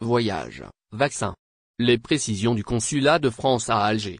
Voyage, vaccin. Les précisions du consulat de France à Alger.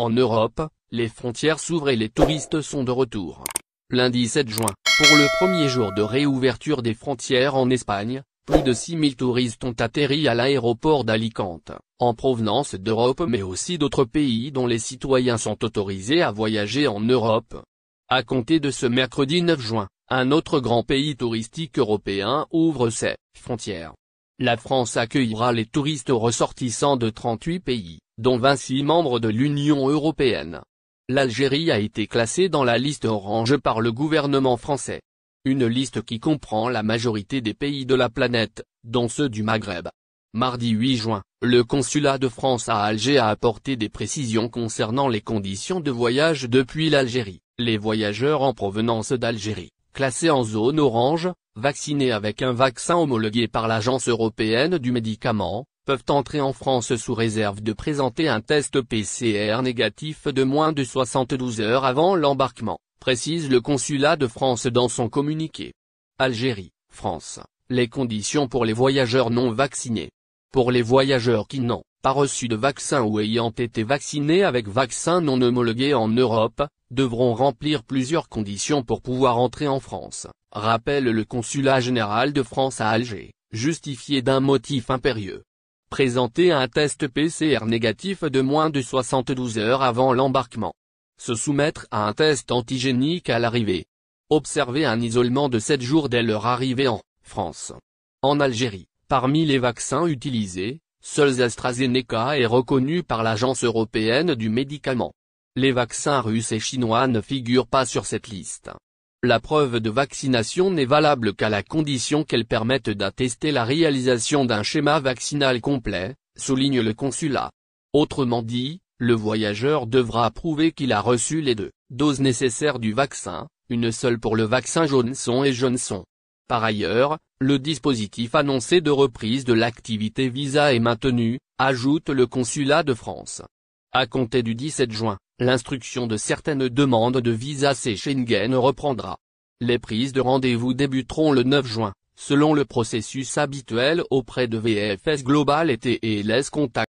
En Europe, les frontières s'ouvrent et les touristes sont de retour. Lundi 7 juin, pour le premier jour de réouverture des frontières en Espagne, plus de 6000 touristes ont atterri à l'aéroport d'Alicante, en provenance d'Europe mais aussi d'autres pays dont les citoyens sont autorisés à voyager en Europe. À compter de ce mercredi 9 juin, un autre grand pays touristique européen ouvre ses frontières. La France accueillera les touristes ressortissants de 38 pays, dont 26 membres de l'Union européenne. L'Algérie a été classée dans la liste orange par le gouvernement français. Une liste qui comprend la majorité des pays de la planète, dont ceux du Maghreb. Mardi 8 juin, le consulat de France à Alger a apporté des précisions concernant les conditions de voyage depuis l'Algérie. Les voyageurs en provenance d'Algérie, classés en zone orange, vaccinés avec un vaccin homologué par l'Agence européenne du médicament, peuvent entrer en France sous réserve de présenter un test PCR négatif de moins de 72 heures avant l'embarquement précise le consulat de France dans son communiqué. Algérie, France, les conditions pour les voyageurs non vaccinés. Pour les voyageurs qui n'ont pas reçu de vaccin ou ayant été vaccinés avec vaccin non homologué en Europe, devront remplir plusieurs conditions pour pouvoir entrer en France, rappelle le consulat général de France à Alger, justifié d'un motif impérieux. Présenter un test PCR négatif de moins de 72 heures avant l'embarquement se soumettre à un test antigénique à l'arrivée. Observer un isolement de 7 jours dès leur arrivée en France. En Algérie, parmi les vaccins utilisés, seuls AstraZeneca est reconnu par l'Agence européenne du médicament. Les vaccins russes et chinois ne figurent pas sur cette liste. La preuve de vaccination n'est valable qu'à la condition qu'elle permette d'attester la réalisation d'un schéma vaccinal complet, souligne le consulat. Autrement dit, le voyageur devra prouver qu'il a reçu les deux doses nécessaires du vaccin, une seule pour le vaccin Johnson et Johnson. Par ailleurs, le dispositif annoncé de reprise de l'activité visa est maintenu, ajoute le consulat de France. À compter du 17 juin, l'instruction de certaines demandes de visa C Schengen reprendra. Les prises de rendez-vous débuteront le 9 juin, selon le processus habituel auprès de VFS Global et TLS Contact.